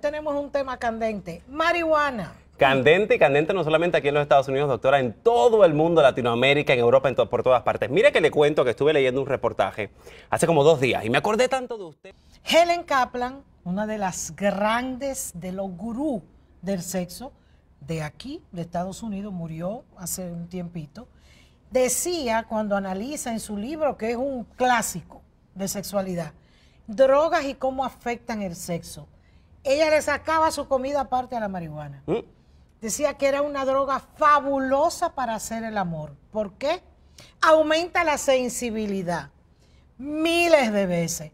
Tenemos un tema candente, marihuana. Candente y candente no solamente aquí en los Estados Unidos, doctora, en todo el mundo, Latinoamérica, en Europa, por todas partes. Mire que le cuento que estuve leyendo un reportaje hace como dos días y me acordé tanto de usted. Helen Kaplan, una de las grandes de los gurús del sexo de aquí, de Estados Unidos, murió hace un tiempito, decía cuando analiza en su libro, que es un clásico de sexualidad, drogas y cómo afectan el sexo ella le sacaba su comida aparte a la marihuana. ¿Mm? Decía que era una droga fabulosa para hacer el amor. ¿Por qué? Aumenta la sensibilidad miles de veces.